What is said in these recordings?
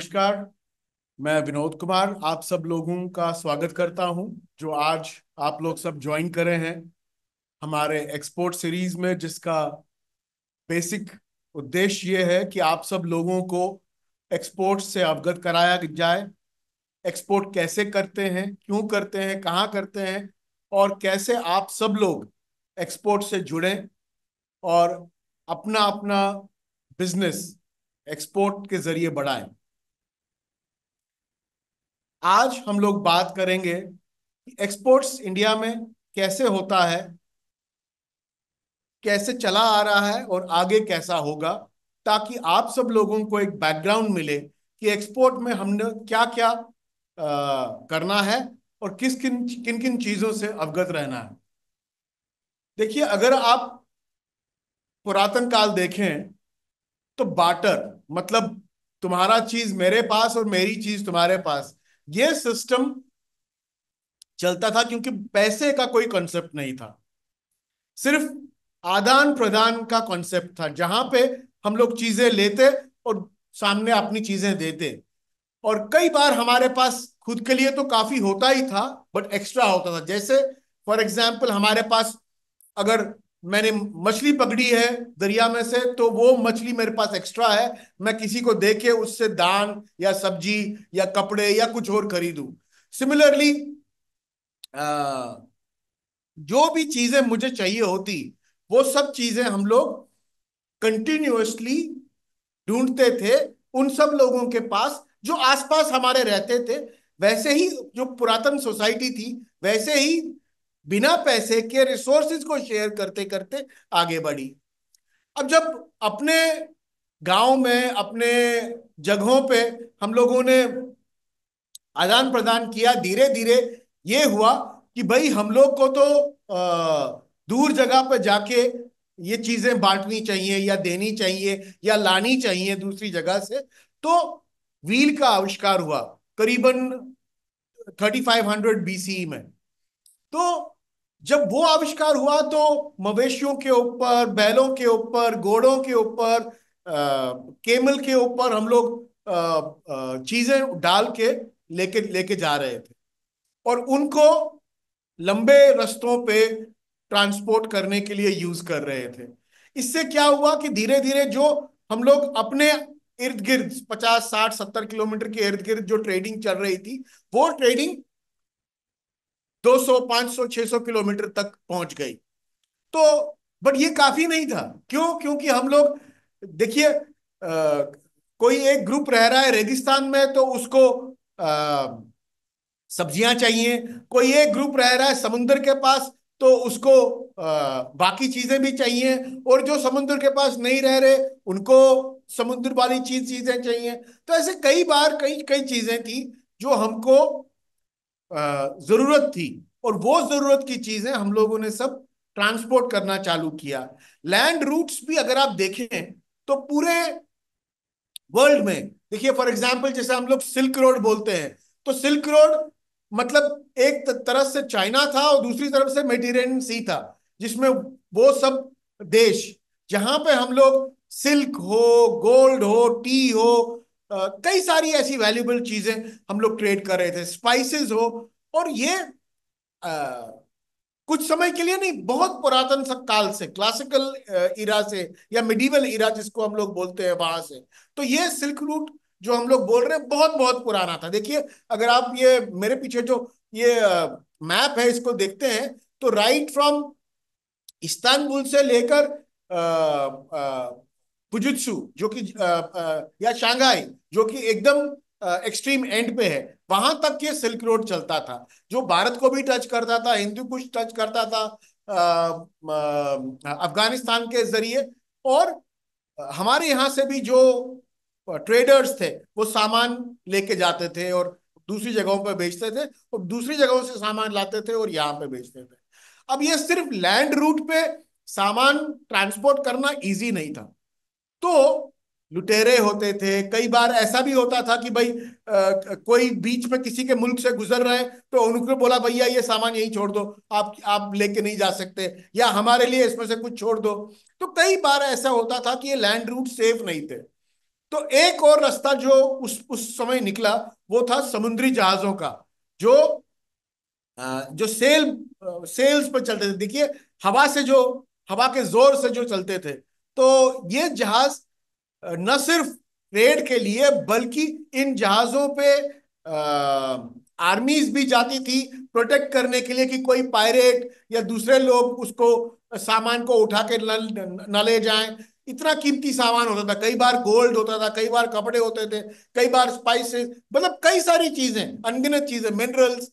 नमस्कार मैं विनोद कुमार आप सब लोगों का स्वागत करता हूं जो आज आप लोग सब ज्वाइन करे हैं हमारे एक्सपोर्ट सीरीज में जिसका बेसिक उद्देश्य ये है कि आप सब लोगों को एक्सपोर्ट से अवगत कराया जाए एक्सपोर्ट कैसे करते हैं क्यों करते हैं कहाँ करते हैं और कैसे आप सब लोग एक्सपोर्ट से जुड़ें और अपना अपना बिजनेस एक्सपोर्ट के जरिए बढ़ाएं आज हम लोग बात करेंगे एक्सपोर्ट्स इंडिया में कैसे होता है कैसे चला आ रहा है और आगे कैसा होगा ताकि आप सब लोगों को एक बैकग्राउंड मिले कि एक्सपोर्ट में हमने क्या क्या आ, करना है और किस किन किन किन चीज़ों से अवगत रहना है देखिए अगर आप पुरातन काल देखें तो बाटर मतलब तुम्हारा चीज मेरे पास और मेरी चीज तुम्हारे पास ये सिस्टम चलता था क्योंकि पैसे का कोई कॉन्सेप्ट नहीं था सिर्फ आदान प्रदान का कॉन्सेप्ट था जहां पे हम लोग चीजें लेते और सामने अपनी चीजें देते और कई बार हमारे पास खुद के लिए तो काफी होता ही था बट एक्स्ट्रा होता था जैसे फॉर एग्जाम्पल हमारे पास अगर मैंने मछली पकड़ी है दरिया में से तो वो मछली मेरे पास एक्स्ट्रा है मैं किसी को देके उससे दान या सब्जी या कपड़े या कुछ और खरीदू सिमिलरली जो भी चीजें मुझे चाहिए होती वो सब चीजें हम लोग कंटिन्यूसली ढूंढते थे उन सब लोगों के पास जो आसपास हमारे रहते थे वैसे ही जो पुरातन सोसाइटी थी वैसे ही बिना पैसे के रिसोर्सेज को शेयर करते करते आगे बढ़ी अब जब अपने गांव में अपने जगहों पे हम लोगों ने आदान प्रदान किया धीरे धीरे ये हुआ कि भाई हम लोग को तो दूर जगह पर जाके ये चीजें बांटनी चाहिए या देनी चाहिए या लानी चाहिए दूसरी जगह से तो व्हील का आविष्कार हुआ करीबन 3500 बीसी e में तो जब वो आविष्कार हुआ तो मवेशियों के ऊपर बैलों के ऊपर घोड़ों के ऊपर केमल के ऊपर हम लोग चीजें डाल के लेके लेके जा रहे थे और उनको लंबे रस्तों पे ट्रांसपोर्ट करने के लिए यूज कर रहे थे इससे क्या हुआ कि धीरे धीरे जो हम लोग अपने इर्द गिर्द पचास साठ सत्तर किलोमीटर के इर्द गिर्द जो ट्रेडिंग चल रही थी वो ट्रेडिंग 200, 500, 600 किलोमीटर तक पहुंच गई तो बट ये काफी नहीं था क्यों क्योंकि हम लोग देखिए कोई एक ग्रुप रह रहा है रेगिस्तान में तो उसको सब्जियां चाहिए कोई एक ग्रुप रह रहा है समुद्र के पास तो उसको आ, बाकी चीजें भी चाहिए और जो समुद्र के पास नहीं रह रहे उनको समुद्र वाली चीज चीजें चाहिए तो ऐसे कई बार कई कई चीजें थी जो हमको जरूरत थी और वो जरूरत की चीजें हम लोगों ने सब ट्रांसपोर्ट करना चालू किया लैंड रूट्स भी अगर आप देखें तो पूरे वर्ल्ड में देखिए फॉर एग्जाम्पल जैसे हम लोग सिल्क रोड बोलते हैं तो सिल्क रोड मतलब एक तरफ से चाइना था और दूसरी तरफ से मेडिटेरेनियन सी था जिसमें वो सब देश जहां पे हम लोग सिल्क हो गोल्ड हो टी हो कई सारी ऐसी वैल्यूबल चीजें हम लोग ट्रेड कर रहे थे स्पाइसेस हो और ये आ, कुछ समय के लिए नहीं बहुत पुरातन काल से क्लासिकल इरा से या मिडीवल इरा जिसको हम लोग बोलते हैं वहां से तो ये सिल्क रूट जो हम लोग बोल रहे हैं बहुत बहुत पुराना था देखिए अगर आप ये मेरे पीछे जो ये मैप है इसको देखते हैं तो राइट फ्रॉम इस्तानबुल से लेकर पुजुत्सु जो कि या शांघाई जो कि एकदम एक्सट्रीम एंड पे है वहां तक ये सिल्क रोड चलता था जो भारत को भी टच करता था हिंदू कुछ टच करता था अफगानिस्तान के जरिए और हमारे यहाँ से भी जो ट्रेडर्स थे वो सामान लेके जाते थे और दूसरी जगहों पर बेचते थे और दूसरी जगहों से सामान लाते थे और यहाँ पे बेचते थे अब ये सिर्फ लैंड रूट पे सामान ट्रांसपोर्ट करना इजी नहीं था तो लुटेरे होते थे कई बार ऐसा भी होता था कि भाई आ, कोई बीच में किसी के मुल्क से गुजर रहे तो उनको बोला भैया ये सामान यही छोड़ दो आप आप लेके नहीं जा सकते या हमारे लिए इसमें से कुछ छोड़ दो तो कई बार ऐसा होता था कि ये लैंड रूट सेफ नहीं थे तो एक और रास्ता जो उस उस समय निकला वो था समुद्री जहाजों का जो आ, जो सेल सेल्स पर चलते थे देखिए हवा से जो हवा के जोर से जो चलते थे तो ये जहाज न सिर्फ ट्रेड के लिए बल्कि इन जहाजों पे आर्मीज भी जाती थी प्रोटेक्ट करने के लिए कि कोई पायरेट या दूसरे लोग उसको सामान को उठा के न, न ले जाएं इतना कीमती सामान होता था कई बार गोल्ड होता था कई बार कपड़े होते थे कई बार स्पाइसेस मतलब कई सारी चीजें अनगिनत चीजें मिनरल्स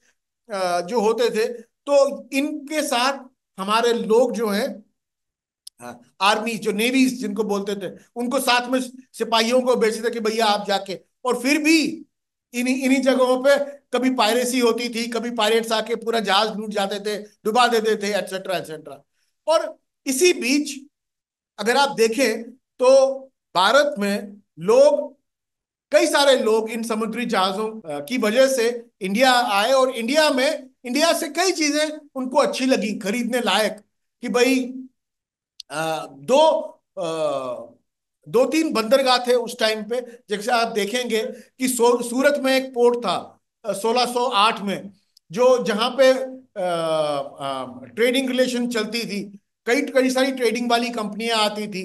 जो होते थे तो इनके साथ हमारे लोग जो है हाँ, आर्मी जो नेवीज जिनको बोलते थे उनको साथ में सिपाहियों को बेचते थे कि भैया आप जाके और फिर भी इन्हीं इन्हीं जगहों पे कभी पायरेसी होती थी कभी पायरेट्स आके पूरा जहाज लूट जाते थे डुबा देते थे एटसेट्रा एटसेट्रा और इसी बीच अगर आप देखें तो भारत में लोग कई सारे लोग इन समुद्री जहाजों की वजह से इंडिया आए और इंडिया में इंडिया से कई चीजें उनको अच्छी लगी खरीदने लायक कि भाई दो दो तीन बंदरगाह थे उस टाइम पे जैसे आप देखेंगे कि सूरत में एक पोर्ट था 1608 में जो जहाँ पे ट्रेडिंग रिलेशन चलती थी कई कई सारी ट्रेडिंग वाली कंपनियां आती थी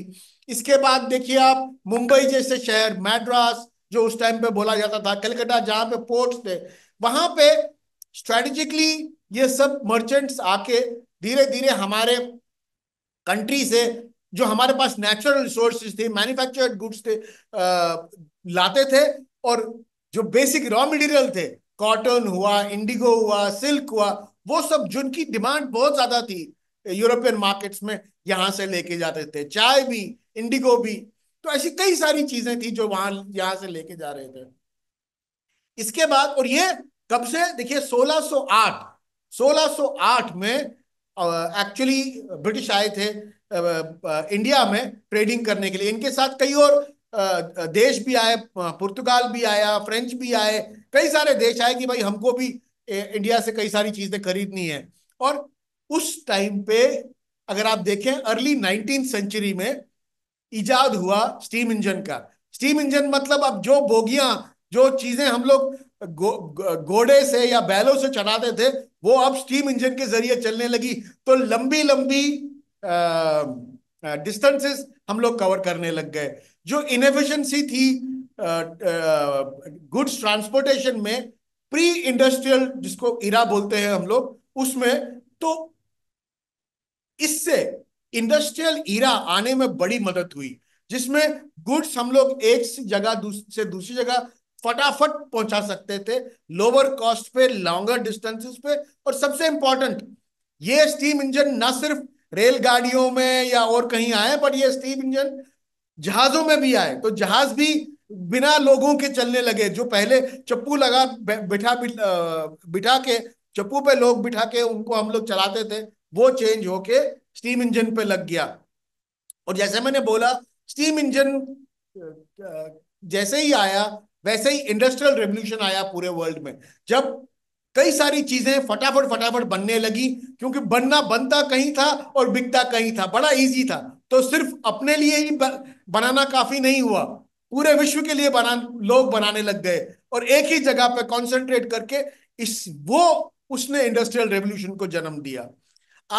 इसके बाद देखिए आप मुंबई जैसे शहर मैड्रास जो उस टाइम पे बोला जाता था कलकत्ता जहाँ पे पोर्ट्स थे वहां पे स्ट्रेटेजिकली ये सब मर्चेंट्स आके धीरे धीरे हमारे कंट्री से जो हमारे पास नेचुरल रिसोर्सेज थे मैन्युफैक्चर्ड गुड्स थे आ, लाते थे और जो बेसिक रॉ मटेरियल थे कॉटन हुआ इंडिगो हुआ सिल्क हुआ वो सब जिनकी डिमांड बहुत ज्यादा थी यूरोपियन मार्केट्स में यहाँ से लेके जाते थे चाय भी इंडिगो भी तो ऐसी कई सारी चीजें थी जो वहां यहाँ से लेके जा रहे थे इसके बाद और ये कब से देखिए 1608 1608 में एक्चुअली ब्रिटिश uh, uh, आए थे इंडिया uh, में ट्रेडिंग करने के लिए इनके साथ कई और देश भी आए पुर्तगाल भी आया फ्रेंच भी आए कई सारे देश आए कि भाई हमको भी इंडिया से कई सारी चीजें खरीदनी है और उस टाइम पे अगर आप देखें अर्ली नाइनटीन सेंचुरी में ईजाद हुआ स्टीम इंजन का स्टीम इंजन मतलब अब जो बोगियां जो चीजें हम लोग गो, गो, गोड़े से या बैलों से चढ़ाते थे वो अब स्टीम इंजन के जरिए चलने लगी तो लंबी लंबी डिस्टेंसेस हम लोग कवर करने लग गए जो इनफिशंसी थी गुड्स ट्रांसपोर्टेशन में प्री इंडस्ट्रियल जिसको इरा बोलते हैं हम लोग उसमें तो इससे इंडस्ट्रियल इरा आने में बड़ी मदद हुई जिसमें गुड्स हम लोग एक जगह दूस, से दूसरी जगह फटाफट पहुंचा सकते थे लोअर कॉस्ट पे लॉन्गर डिस्टेंसेस पे और सबसे इंपॉर्टेंट ये स्टीम इंजन ना सिर्फ रेलगाड़ियों में या और कहीं आए पर ये स्टीम इंजन जहाजों में भी आए तो जहाज भी बिना लोगों के चलने लगे जो पहले चप्पू लगा बिठा बिठा के चप्पू पे लोग बिठा के उनको हम लोग चलाते थे वो चेंज होके स्टीम इंजन पे लग गया और जैसे मैंने बोला स्टीम इंजन जैसे ही आया वैसे ही इंडस्ट्रियल रेवल्यूशन आया पूरे वर्ल्ड में जब कई सारी चीजें फटाफट फटाफट बनने लगी क्योंकि बनना बनता कहीं था और बिकता कहीं था बड़ा इजी था तो सिर्फ अपने लिए ही बनाना काफी नहीं हुआ पूरे विश्व के लिए बना लोग बनाने लग गए और एक ही जगह पर कॉन्सेंट्रेट करके इस वो उसने इंडस्ट्रियल रेवोल्यूशन को जन्म दिया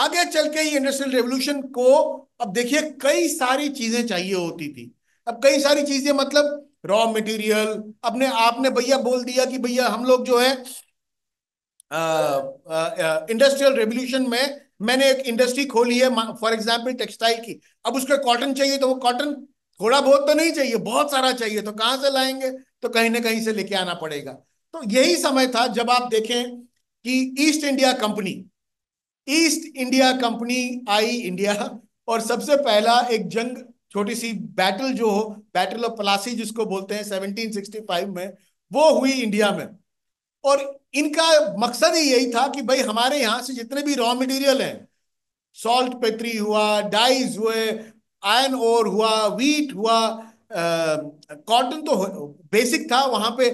आगे चल के इंडस्ट्रियल रेवोल्यूशन को अब देखिए कई सारी चीजें चाहिए होती थी अब कई सारी चीजें मतलब रॉ मटेरियल अपने आपने भैया बोल दिया कि भैया हम लोग जो है इंडस्ट्रियल रेवोल्यूशन में मैंने एक इंडस्ट्री खोली है फॉर एग्जाम्पल टेक्सटाइल की अब उसके कॉटन चाहिए तो वो कॉटन थोड़ा बहुत तो नहीं चाहिए बहुत सारा चाहिए तो कहां से लाएंगे तो कहीं ना कहीं से लेके आना पड़ेगा तो यही समय था जब आप देखें कि East India company East India company आई इंडिया और सबसे पहला एक जंग छोटी सी बैटल जो हो बैटल ऑफ प्लासी जिसको बोलते हैं 1765 में वो हुई इंडिया में और इनका मकसद ही यही था कि भाई हमारे यहाँ से जितने भी रॉ मटेरियल हैं सॉल्ट पेट्री हुआ डाइज हुए आयन ओर हुआ वीट हुआ कॉटन तो बेसिक था वहां पे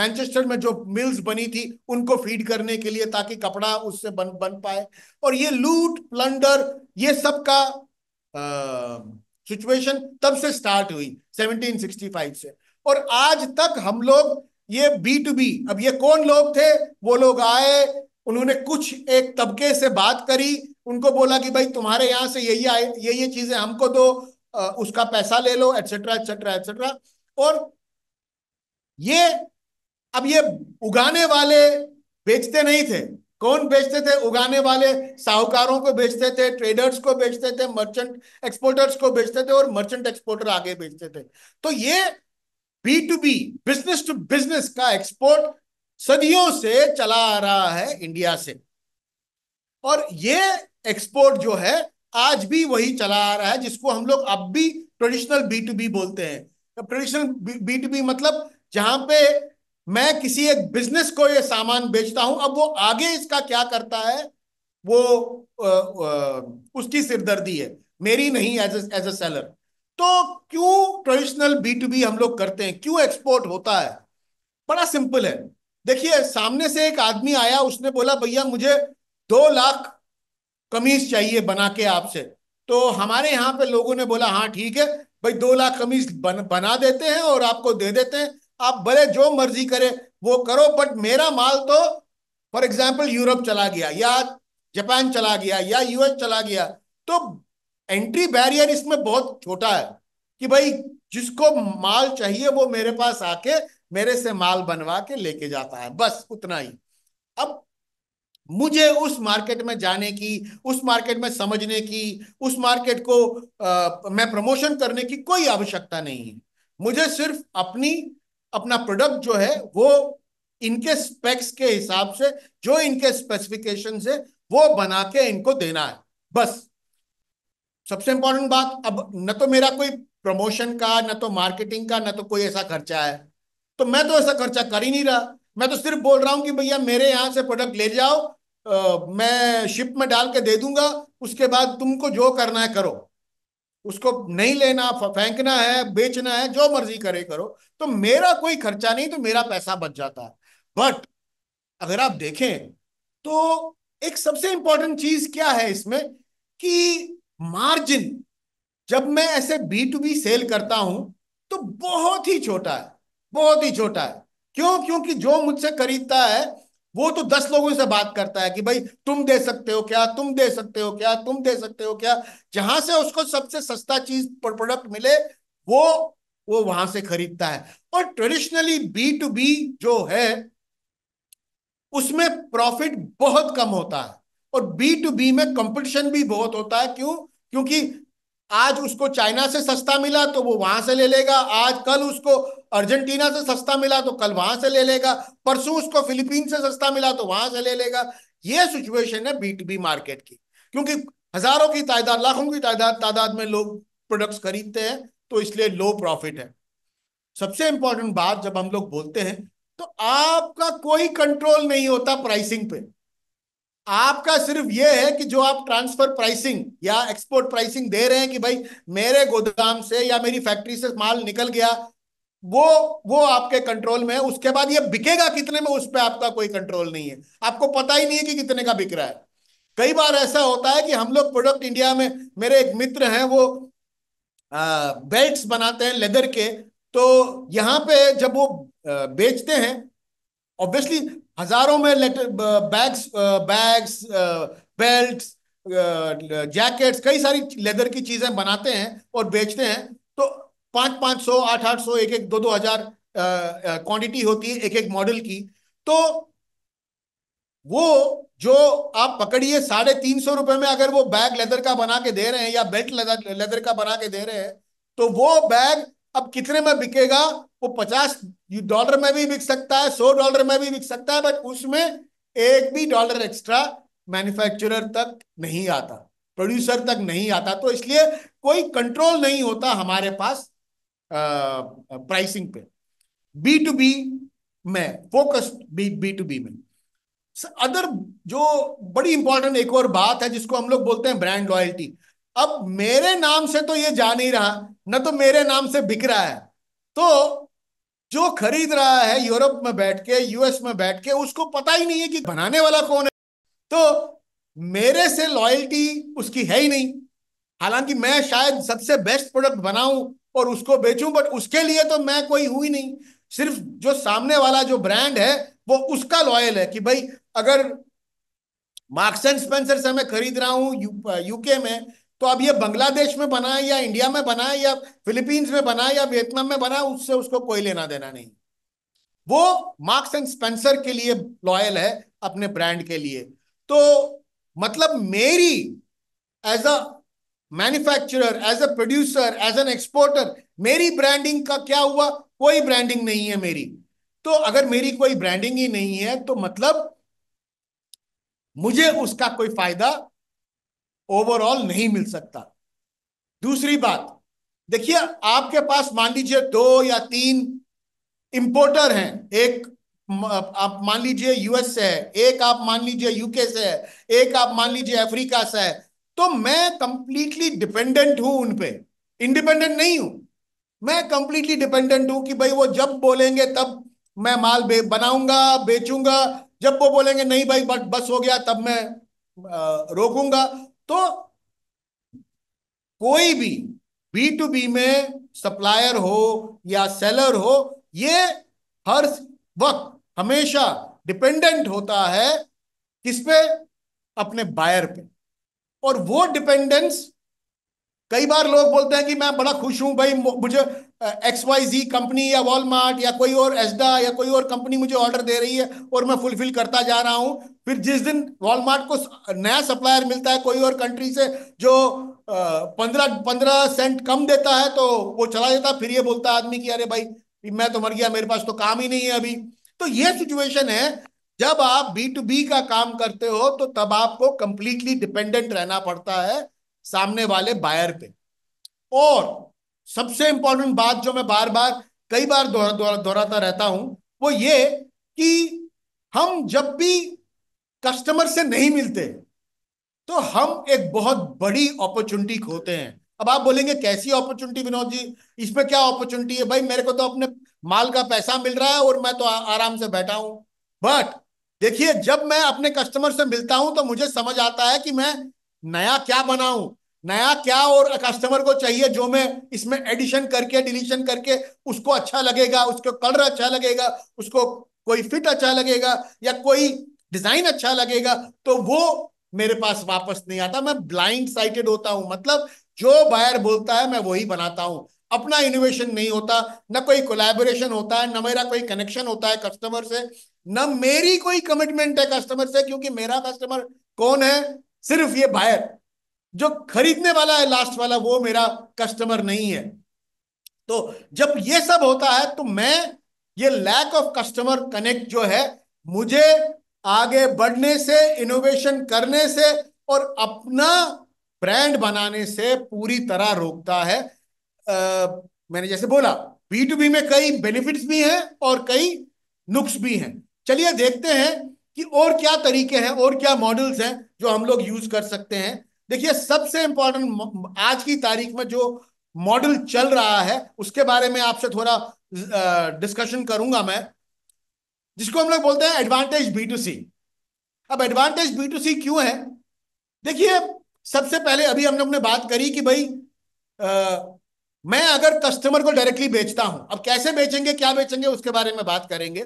मैनचेस्टर में जो मिल्स बनी थी उनको फीड करने के लिए ताकि कपड़ा उससे बन बन पाए और ये लूट प्लंडर ये सब का आ, सिचुएशन तब से स्टार्ट हुई 1765 से और आज तक हम लोग ये बी टू बी अब ये कौन लोग थे वो लोग आए उन्होंने कुछ एक तबके से बात करी उनको बोला कि भाई तुम्हारे यहां से यही आए ये ये चीजें हमको दो उसका पैसा ले लो एटसेट्रा एटसेट्रा एटसेट्रा और ये अब ये उगाने वाले बेचते नहीं थे कौन बेचते थे उगाने वाले साहूकारों को बेचते थे ट्रेडर्स को बेचते थे मर्चेंट एक्सपोर्टर्स को बेचते थे और मर्चेंट एक्सपोर्टर आगे बेचते थे तो ये B to B business to business का एक्सपोर्ट सदियों से चला आ रहा है इंडिया से और ये एक्सपोर्ट जो है आज भी वही चला आ रहा है जिसको हम लोग अब भी ट्रेडिशनल बी टू बी बोलते हैं ट्रेडिशनल बी टू बी मतलब जहां पे मैं किसी एक बिजनेस को ये सामान बेचता हूं अब वो आगे इसका क्या करता है वो आ, आ, उसकी सिरदर्दी है मेरी नहीं एज एज ए सेलर तो क्यों ट्रेडिशनल बी टू बी हम लोग करते हैं क्यों एक्सपोर्ट होता है बड़ा सिंपल है देखिए सामने से एक आदमी आया उसने बोला भैया मुझे दो लाख कमीज चाहिए बना के आपसे तो हमारे यहाँ पे लोगों ने बोला हाँ ठीक है भाई दो लाख कमीज बन, बना देते हैं और आपको दे देते हैं आप भले जो मर्जी करे वो करो बट मेरा माल तो फॉर एग्जाम्पल यूरोप चला गया या जापान चला गया या यूएस चला गया तो एंट्री बैरियर इसमें बहुत छोटा है कि भाई जिसको माल चाहिए वो मेरे पास आके मेरे से माल बनवा के लेके जाता है बस उतना ही अब मुझे उस मार्केट में जाने की उस मार्केट में समझने की उस मार्केट को आ, मैं प्रमोशन करने की कोई आवश्यकता नहीं है मुझे सिर्फ अपनी अपना प्रोडक्ट जो है वो इनके स्पेक्स के हिसाब से जो इनके स्पेसिफिकेशन है वो बना के इनको देना है बस सबसे इंपॉर्टेंट बात अब न तो मेरा कोई प्रमोशन का न तो मार्केटिंग का न तो कोई ऐसा खर्चा है तो मैं तो ऐसा खर्चा कर ही नहीं रहा मैं तो सिर्फ बोल रहा हूं कि भैया मेरे यहाँ से प्रोडक्ट ले जाओ आ, मैं शिप में डाल के दे दूंगा उसके बाद तुमको जो करना है करो उसको नहीं लेना फेंकना है बेचना है जो मर्जी करे करो तो मेरा कोई खर्चा नहीं तो मेरा पैसा बच जाता है बट अगर आप देखें तो एक सबसे इंपॉर्टेंट चीज क्या है इसमें कि मार्जिन जब मैं ऐसे बी टू बी सेल करता हूं तो बहुत ही छोटा है बहुत ही छोटा है क्यों क्योंकि जो मुझसे खरीदता है वो तो दस लोगों से बात करता है कि भाई तुम दे सकते हो क्या तुम दे सकते हो क्या तुम दे सकते हो क्या जहां से उसको सबसे सस्ता चीज प्रोडक्ट मिले वो वो वहां से खरीदता है और ट्रेडिशनली बी टू बी जो है उसमें प्रॉफिट बहुत कम होता है और बी टू बी में कंपटीशन भी बहुत होता है क्यों क्योंकि आज उसको चाइना से सस्ता मिला तो वो वहां से ले लेगा आज कल उसको अर्जेंटीना से सस्ता मिला तो कल वहां से ले लेगा परसों उसको फिलीपीन से सस्ता मिला तो वहां से ले लेगा ये सिचुएशन है बी बी मार्केट की क्योंकि हजारों की तादाद लाखों की तादाद तादाद में लोग प्रोडक्ट्स खरीदते हैं तो इसलिए लो प्रॉफिट है सबसे इंपॉर्टेंट बात जब हम लोग बोलते हैं तो आपका कोई कंट्रोल नहीं होता प्राइसिंग पे आपका सिर्फ ये है कि जो आप ट्रांसफर प्राइसिंग या एक्सपोर्ट प्राइसिंग दे रहे हैं कि भाई मेरे गोदाम से या मेरी फैक्ट्री से माल निकल गया वो वो आपके कंट्रोल में है उसके बाद ये बिकेगा कितने में उस पर आपका कोई कंट्रोल नहीं है आपको पता ही नहीं है कि कितने का बिक रहा है कई बार ऐसा होता है कि हम लोग प्रोडक्ट इंडिया में मेरे एक मित्र हैं वो बेल्ट बनाते हैं लेदर के तो यहाँ पे जब वो बेचते हैं ऑब्वियसली हजारों में leather bags bags belt jackets कई सारी लेदर की चीजें बनाते हैं और बेचते हैं तो पाँच पाँच सौ आठ आठ सौ एक एक दो दो हजार क्वांटिटी होती है एक एक मॉडल की तो वो जो आप पकड़िए साढ़े तीन सौ रुपए में अगर वो बैग लेदर का बना के दे रहे हैं या बेल्ट लेदर लेदर का बना के दे रहे हैं तो वो बैग अब कितने में बिकेगा वो पचास यू डॉलर में भी बिक सकता है सौ डॉलर में भी बिक सकता है बट उसमें एक भी डॉलर एक्स्ट्रा मैन्युफैक्चरर तक नहीं आता प्रोड्यूसर तक नहीं आता तो इसलिए कोई कंट्रोल नहीं होता हमारे पास प्राइसिंग पे बी टू बी में focused B B to B में अदर जो बड़ी इंपॉर्टेंट एक और बात है जिसको हम लोग बोलते हैं ब्रांड लॉयल्टी अब मेरे नाम से तो ये जा नहीं रहा ना तो मेरे नाम से बिक रहा है तो जो खरीद रहा है यूरोप में बैठ के यूएस में बैठ के उसको पता ही नहीं है कि बनाने वाला कौन है तो मेरे से लॉयल्टी उसकी है ही नहीं हालांकि मैं शायद सबसे बेस्ट प्रोडक्ट बनाऊं और उसको बेचूं बट उसके लिए तो मैं कोई हुई नहीं सिर्फ जो सामने वाला जो ब्रांड है वो उसका लॉयल है कि भाई अगर मार्क्स एंड स्पेंसर से मैं खरीद रहा हूं यू, यूके में तो अब ये बांग्लादेश में बना है या इंडिया में बना है या फिलीपींस में बना है या वियतनाम में बना उससे उसको कोई लेना देना नहीं वो मार्क्स एंड स्पेंसर के लिए लॉयल है अपने ब्रांड के लिए तो मतलब मेरी as a manufacturer as a producer as an exporter मेरी ब्रांडिंग का क्या हुआ कोई ब्रांडिंग नहीं है मेरी तो अगर मेरी कोई ब्रांडिंग ही नहीं है तो मतलब मुझे उसका कोई फायदा ओवरऑल नहीं मिल सकता दूसरी बात देखिए आपके पास मान लीजिए दो या तीन इंपोर्टर हैं एक आप मान लीजिए यूएस से है एक आप मान लीजिए यूके से है एक आप मान लीजिए अफ्रीका से है तो मैं कंप्लीटली डिपेंडेंट हूं उनपे इंडिपेंडेंट नहीं हूं मैं कंप्लीटली डिपेंडेंट हूं कि भाई वो जब बोलेंगे तब मैं माल बे, बनाऊंगा बेचूंगा जब वो बोलेंगे नहीं भाई बस हो गया तब मैं रोकूंगा तो कोई भी बी टू बी में सप्लायर हो या सेलर हो ये हर वक्त हमेशा डिपेंडेंट होता है किस पे अपने बायर पे और वो डिपेंडेंस कई बार लोग बोलते हैं कि मैं बड़ा खुश हूं भाई मुझे एक्स वाई जी कंपनी या वॉलमार्ट या कोई और एसडा या कोई और कंपनी मुझे ऑर्डर दे रही है और मैं फुलफिल करता जा रहा हूं फिर जिस दिन वॉलमार्ट को नया सप्लायर मिलता है कोई और कंट्री से जो पंद्रह पंद्रह सेंट कम देता है तो वो चला जाता है फिर ये बोलता है आदमी कि अरे भाई मैं तो मर गया मेरे पास तो काम ही नहीं है अभी तो ये सिचुएशन है जब आप बी टू बी का काम करते हो तो तब आपको कंप्लीटली डिपेंडेंट रहना पड़ता है सामने वाले बायर पे और सबसे इंपॉर्टेंट बात जो मैं बार बार कई बार दोहराता दोरा, दोरा, रहता हूं वो ये कि हम जब भी कस्टमर से नहीं मिलते तो हम एक बहुत बड़ी अपॉर्चुनिटी खोते हैं अब आप बोलेंगे कैसी अपॉर्चुनिटी विनोद जी इसमें क्या अपॉर्चुनिटी है भाई मेरे को तो अपने माल का पैसा मिल रहा है और मैं तो आ, आराम से बैठा हूं बट देखिए जब मैं अपने कस्टमर से मिलता हूं तो मुझे समझ आता है कि मैं नया क्या बनाऊं नया क्या और कस्टमर को चाहिए जो मैं इसमें एडिशन करके डिलीशन करके उसको अच्छा लगेगा उसको कलर अच्छा लगेगा उसको कोई फिट अच्छा लगेगा या कोई डिजाइन अच्छा लगेगा तो वो मेरे पास वापस नहीं आता मैं ब्लाइंड साइटेड होता हूं मतलब जो बायर बोलता है मैं वही बनाता हूं अपना इनोवेशन नहीं होता ना कोई कोलैबोरेशन होता है ना मेरा कोई कनेक्शन होता है कस्टमर से ना मेरी कोई कमिटमेंट है कस्टमर से क्योंकि मेरा कस्टमर कौन है सिर्फ ये बायर जो खरीदने वाला है लास्ट वाला वो मेरा कस्टमर नहीं है तो जब ये सब होता है तो मैं ये लैक ऑफ कस्टमर कनेक्ट जो है मुझे आगे बढ़ने से इनोवेशन करने से और अपना ब्रांड बनाने से पूरी तरह रोकता है आ, मैंने जैसे बोला बी टू बी में कई बेनिफिट्स भी हैं और कई नुक्स भी हैं चलिए देखते हैं कि और क्या तरीके हैं और क्या मॉडल्स हैं जो हम लोग यूज कर सकते हैं देखिए सबसे इंपॉर्टेंट आज की तारीख में जो मॉडल चल रहा है उसके बारे में आपसे थोड़ा डिस्कशन करूंगा मैं जिसको हम लोग बोलते हैं एडवांटेज बी टू सी अब एडवांटेज बी टू सी क्यों है देखिए सबसे पहले अभी हम लोग ने बात करी कि भाई आ, मैं अगर कस्टमर को डायरेक्टली बेचता हूं अब कैसे बेचेंगे क्या बेचेंगे उसके बारे में बात करेंगे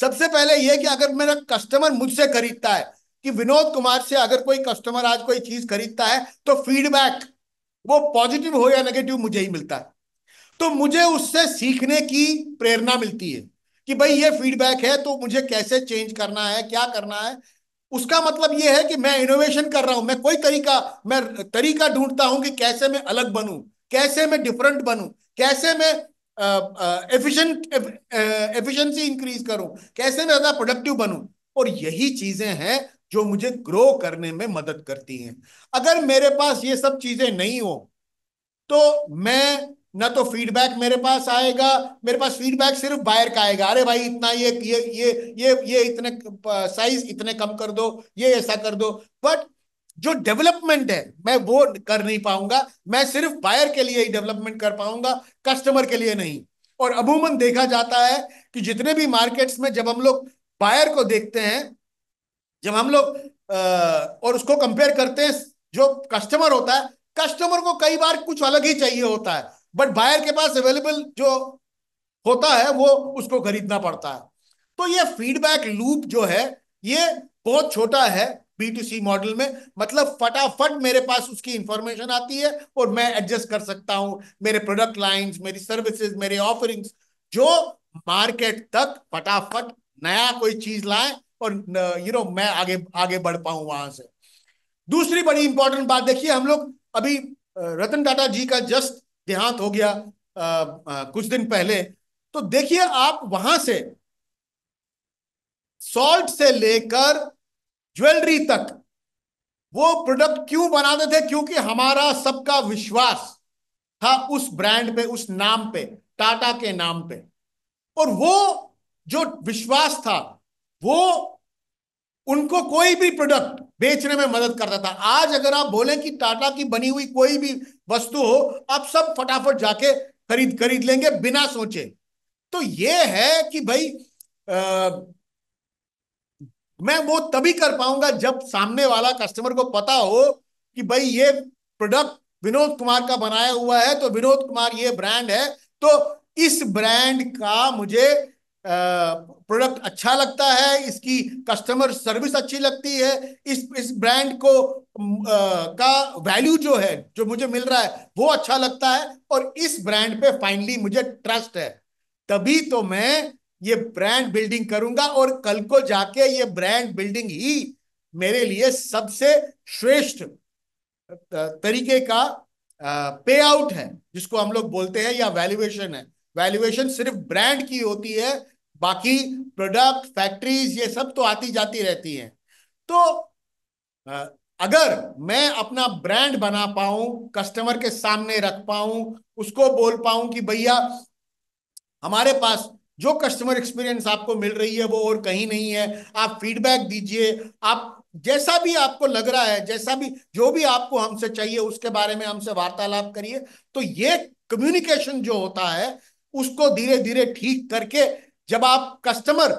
सबसे पहले यह कि अगर मेरा कस्टमर मुझसे खरीदता है कि विनोद कुमार से अगर कोई कस्टमर आज कोई चीज खरीदता है तो फीडबैक वो पॉजिटिव हो या नेगेटिव मुझे ही मिलता है तो मुझे उससे सीखने की प्रेरणा मिलती है कि भाई ये फीडबैक है तो मुझे कैसे चेंज करना है क्या करना है उसका मतलब ये है कि मैं इनोवेशन कर रहा हूं मैं कोई तरीका मैं तरीका ढूंढता हूं कि कैसे मैं अलग बनूं कैसे मैं डिफरेंट बनूं कैसे मैं एफिशिएंट एफिशिएंसी इंक्रीज करूं कैसे मैं ज्यादा प्रोडक्टिव बनूं और यही चीजें हैं जो मुझे ग्रो करने में मदद करती हैं अगर मेरे पास ये सब चीजें नहीं हो तो मैं ना तो फीडबैक मेरे पास आएगा मेरे पास फीडबैक सिर्फ बायर का आएगा अरे भाई इतना ये ये ये ये ये इतने साइज इतने कम कर दो ये ऐसा कर दो बट जो डेवलपमेंट है मैं वो कर नहीं पाऊंगा मैं सिर्फ बायर के लिए ही डेवलपमेंट कर पाऊंगा कस्टमर के लिए नहीं और अमूमन देखा जाता है कि जितने भी मार्केट्स में जब हम लोग बायर को देखते हैं जब हम लोग और उसको कंपेयर करते हैं जो कस्टमर होता है कस्टमर को कई बार कुछ अलग ही चाहिए होता है बट बायर के पास अवेलेबल जो होता है वो उसको खरीदना पड़ता है तो ये फीडबैक लूप जो है ये बहुत छोटा है बी टू सी मॉडल में मतलब फटाफट मेरे पास उसकी इंफॉर्मेशन आती है और मैं एडजस्ट कर सकता हूँ मेरे प्रोडक्ट लाइंस मेरी सर्विसेज मेरे ऑफरिंग्स जो मार्केट तक फटाफट नया कोई चीज लाए और यू नो मैं आगे आगे बढ़ पाऊं वहां से दूसरी बड़ी इंपॉर्टेंट बात देखिए हम लोग अभी रतन टाटा जी का जस्ट देहांत हो गया आ, आ, कुछ दिन पहले तो देखिए आप वहां से सॉल्ट से लेकर ज्वेलरी तक वो प्रोडक्ट क्यों बनाते थे क्योंकि हमारा सबका विश्वास था उस ब्रांड पे उस नाम पे टाटा के नाम पे और वो जो विश्वास था वो उनको कोई भी प्रोडक्ट बेचने में मदद करता था आज अगर आप बोले कि टाटा की बनी हुई कोई भी वस्तु हो आप सब फटाफट जाके खरीद खरीद लेंगे बिना सोचे तो ये है कि भाई आ, मैं वो तभी कर पाऊंगा जब सामने वाला कस्टमर को पता हो कि भाई ये प्रोडक्ट विनोद कुमार का बनाया हुआ है तो विनोद कुमार ये ब्रांड है तो इस ब्रांड का मुझे प्रोडक्ट अच्छा लगता है इसकी कस्टमर सर्विस अच्छी लगती है इस इस ब्रांड को आ, का वैल्यू जो है जो मुझे मिल रहा है वो अच्छा लगता है और इस ब्रांड पे फाइनली मुझे ट्रस्ट है तभी तो मैं ये ब्रांड बिल्डिंग करूंगा और कल को जाके ये ब्रांड बिल्डिंग ही मेरे लिए सबसे श्रेष्ठ तरीके का पे आउट है जिसको हम लोग बोलते हैं या वैल्यूएशन है वैल्यूएशन सिर्फ ब्रांड की होती है बाकी प्रोडक्ट फैक्ट्रीज ये सब तो आती जाती रहती हैं तो अगर मैं अपना ब्रांड बना पाऊं कस्टमर के सामने रख पाऊं उसको बोल पाऊं कि भैया हमारे पास जो कस्टमर एक्सपीरियंस आपको मिल रही है वो और कहीं नहीं है आप फीडबैक दीजिए आप जैसा भी आपको लग रहा है जैसा भी जो भी आपको हमसे चाहिए उसके बारे में हमसे वार्तालाप करिए तो ये कम्युनिकेशन जो होता है उसको धीरे धीरे ठीक करके जब आप कस्टमर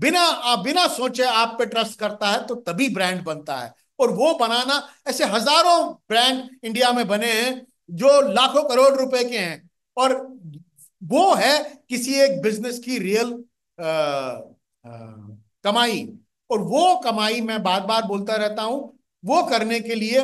बिना आप बिना सोचे आप पे ट्रस्ट करता है तो तभी ब्रांड बनता है और वो बनाना ऐसे हजारों ब्रांड इंडिया में बने हैं जो लाखों करोड़ रुपए के हैं और वो है किसी एक बिजनेस की रियल आ, आ, कमाई और वो कमाई मैं बार बार बोलता रहता हूं वो करने के लिए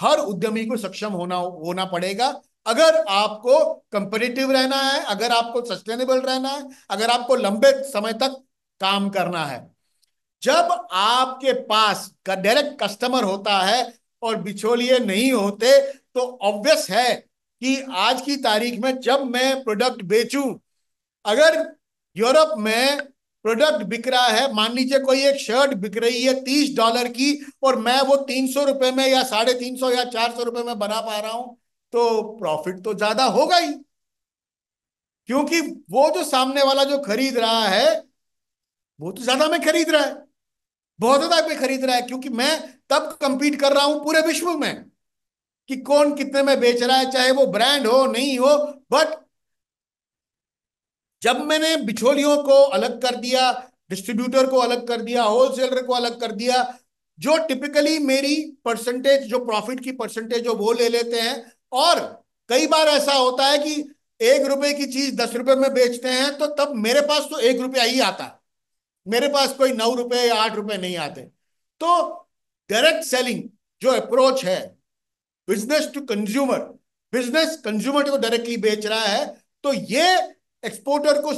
हर उद्यमी को सक्षम होना होना पड़ेगा अगर आपको कंपेटेटिव रहना है अगर आपको सस्टेनेबल रहना है अगर आपको लंबे समय तक काम करना है जब आपके पास डायरेक्ट कस्टमर होता है और बिचौलिए नहीं होते तो ऑब्वियस है कि आज की तारीख में जब मैं प्रोडक्ट बेचूं अगर यूरोप में प्रोडक्ट बिक रहा है मान लीजिए कोई एक शर्ट बिक रही है तीस डॉलर की और मैं वो तीन सौ रुपए में या साढ़े तीन सौ या चार सौ रुपए में बना पा रहा हूं तो प्रॉफिट तो ज्यादा होगा ही क्योंकि वो जो सामने वाला जो खरीद रहा है वो तो ज्यादा में खरीद रहा है बहुत ज्यादा में खरीद रहा है क्योंकि मैं तब कंपीट कर रहा हूं पूरे विश्व में कि कौन कितने में बेच रहा है चाहे वो ब्रांड हो नहीं हो बट जब मैंने बिछोलियों को अलग कर दिया डिस्ट्रीब्यूटर को अलग कर दिया होलसेलर को अलग कर दिया जो टिपिकली मेरी परसेंटेज जो प्रॉफिट की परसेंटेज जो वो ले लेते हैं और कई बार ऐसा होता है कि एक रुपए की चीज दस रुपए में बेचते हैं तो तब मेरे पास तो एक रुपया ही आता है मेरे पास कोई नौ रुपए या आठ रुपए नहीं आते तो डायरेक्ट सेलिंग जो अप्रोच है business to consumer business consumer को डायरेक्टली बेच रहा है तो ये एक्सपोर्टर को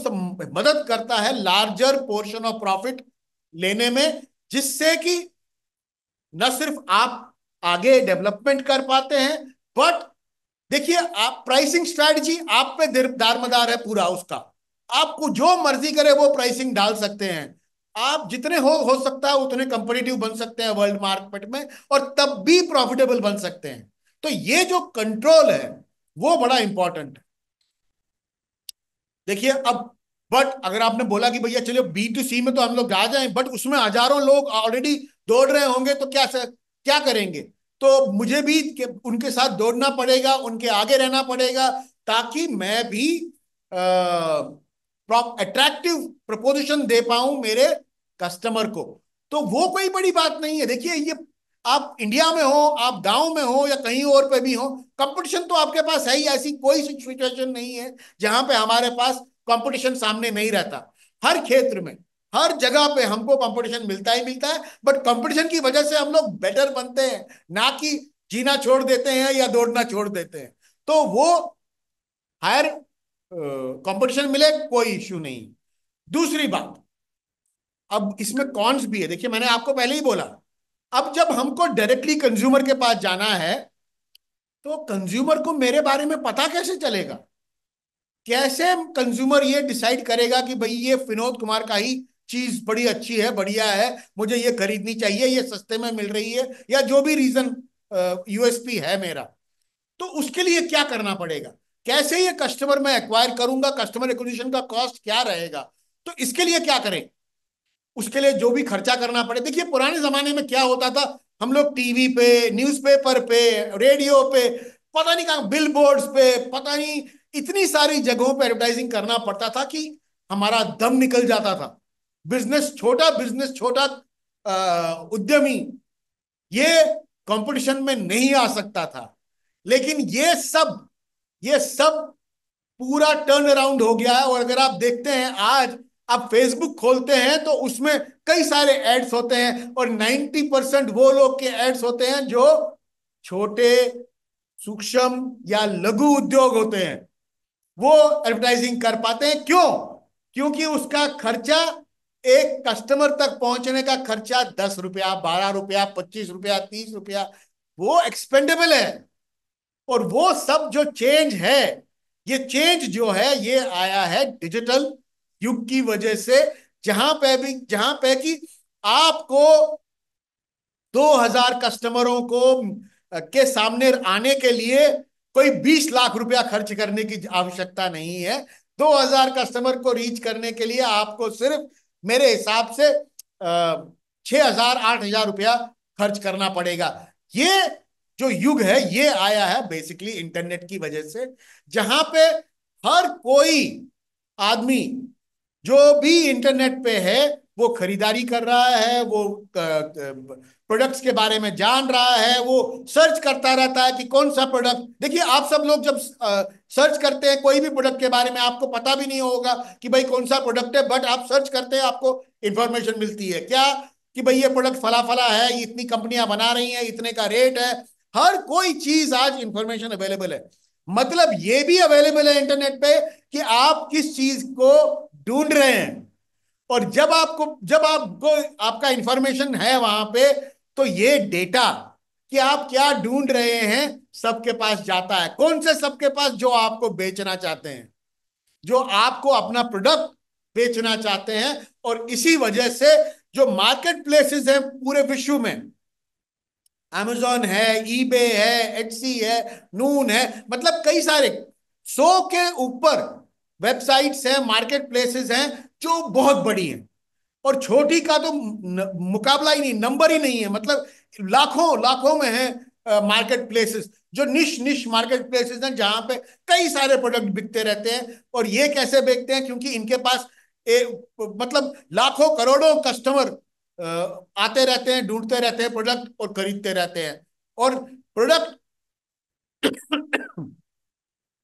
मदद करता है लार्जर पोर्शन ऑफ प्रॉफिट लेने में जिससे कि न सिर्फ आप आगे डेवलपमेंट कर पाते हैं बट देखिए आप प्राइसिंग स्ट्रेटजी आप पे दारमदार है पूरा उसका आपको जो मर्जी करे वो प्राइसिंग डाल सकते हैं आप जितने हो हो सकता है उतने कंपटीटिव बन सकते हैं वर्ल्ड मार्केट में और तब भी प्रॉफिटेबल बन सकते हैं तो ये जो कंट्रोल है वो बड़ा इंपॉर्टेंट है देखिए अब बट अगर आपने बोला कि भैया चलो बी टू सी में तो हम लोग आ जाए बट उसमें हजारों लोग ऑलरेडी दौड़ रहे होंगे तो क्या क्या करेंगे तो मुझे भी उनके साथ दौड़ना पड़ेगा उनके आगे रहना पड़ेगा ताकि मैं भी अट्रैक्टिव प्रपोजिशन दे पाऊं मेरे कस्टमर को तो वो कोई बड़ी बात नहीं है देखिए ये आप इंडिया में हो आप गांव में हो या कहीं और पे भी हो कंपटीशन तो आपके पास है ही ऐसी कोई सिचुएशन नहीं है जहां पे हमारे पास कंपटीशन सामने नहीं रहता हर क्षेत्र में हर जगह पे हमको कंपटीशन मिलता ही मिलता है बट कंपटीशन की वजह से हम लोग बेटर बनते हैं ना कि जीना छोड़ देते हैं या दौड़ना छोड़ देते हैं तो वो हायर कंपटीशन मिले कोई इश्यू नहीं दूसरी बात अब इसमें कॉन्स भी है देखिए मैंने आपको पहले ही बोला अब जब हमको डायरेक्टली कंज्यूमर के पास जाना है तो कंज्यूमर को मेरे बारे में पता कैसे चलेगा कैसे कंज्यूमर ये डिसाइड करेगा कि भाई ये विनोद कुमार का ही चीज बड़ी अच्छी है बढ़िया है मुझे ये खरीदनी चाहिए ये सस्ते में मिल रही है या जो भी रीजन यूएसपी है मेरा तो उसके लिए क्या करना पड़ेगा कैसे ये कस्टमर मैं एक्वायर करूंगा कस्टमर एक्विजिशन का कॉस्ट क्या रहेगा तो इसके लिए क्या करें उसके लिए जो भी खर्चा करना पड़े देखिए पुराने जमाने में क्या होता था हम लोग टीवी पे न्यूज़पेपर पे रेडियो पे पता नहीं कहा बिल पे पता नहीं इतनी सारी जगहों पर एडवर्टाइजिंग करना पड़ता था कि हमारा दम निकल जाता था बिजनेस छोटा बिजनेस छोटा उद्यमी ये कंपटीशन में नहीं आ सकता था लेकिन ये सब ये सब पूरा टर्न अराउंड हो गया है और अगर आप देखते हैं आज आप फेसबुक खोलते हैं तो उसमें कई सारे एड्स होते हैं और 90 परसेंट वो लोग के एड्स होते हैं जो छोटे सूक्ष्म या लघु उद्योग होते हैं वो एडवर्टाइजिंग कर पाते हैं क्यों क्योंकि उसका खर्चा एक कस्टमर तक पहुंचने का खर्चा दस रुपया बारह रुपया पच्चीस रुपया तीस रुपया वो एक्सपेंडेबल है और वो सब जो चेंज है ये चेंज जो है ये आया है डिजिटल युग की वजह से जहां पे भी जहां पे कि आपको 2000 कस्टमरों को के सामने आने के लिए कोई 20 लाख रुपया खर्च करने की आवश्यकता नहीं है 2000 कस्टमर को रीच करने के लिए आपको सिर्फ मेरे हिसाब से छह हजार आठ हजार रुपया खर्च करना पड़ेगा ये जो युग है ये आया है बेसिकली इंटरनेट की वजह से जहां पे हर कोई आदमी जो भी इंटरनेट पे है वो खरीदारी कर रहा है वो प्रोडक्ट्स के बारे में जान रहा है वो सर्च करता रहता है कि कौन सा प्रोडक्ट देखिए आप सब लोग जब सर्च करते हैं कोई भी प्रोडक्ट के बारे में आपको पता भी नहीं होगा कि भाई कौन सा प्रोडक्ट है बट आप सर्च करते हैं आपको इंफॉर्मेशन मिलती है क्या कि भाई ये प्रोडक्ट फला फला है इतनी कंपनियां बना रही हैं इतने का रेट है हर कोई चीज आज इंफॉर्मेशन अवेलेबल है मतलब ये भी अवेलेबल है इंटरनेट पे कि आप किस चीज को ढूंढ रहे हैं और जब आपको जब आपको आपका इंफॉर्मेशन है वहां पे तो ये डेटा कि आप क्या ढूंढ रहे हैं सबके पास जाता है कौन से सबके पास जो आपको बेचना चाहते हैं जो आपको अपना प्रोडक्ट बेचना चाहते हैं और इसी वजह से जो मार्केट प्लेसेस हैं पूरे विश्व में अमेजोन है ईबे है एटसी है नून है मतलब कई सारे सौ के ऊपर वेबसाइट्स हैं मार्केट प्लेसेस हैं जो बहुत बड़ी है और छोटी का तो मुकाबला ही नहीं नंबर ही नहीं है मतलब लाखों लाखों में है मार्केट प्लेसेस जो निश निश मार्केट प्लेसेस हैं जहां पे कई सारे प्रोडक्ट बिकते रहते हैं और ये कैसे बेचते हैं क्योंकि इनके पास ए, मतलब लाखों करोड़ों कस्टमर आते रहते हैं ढूंढते रहते हैं प्रोडक्ट और खरीदते रहते हैं और प्रोडक्ट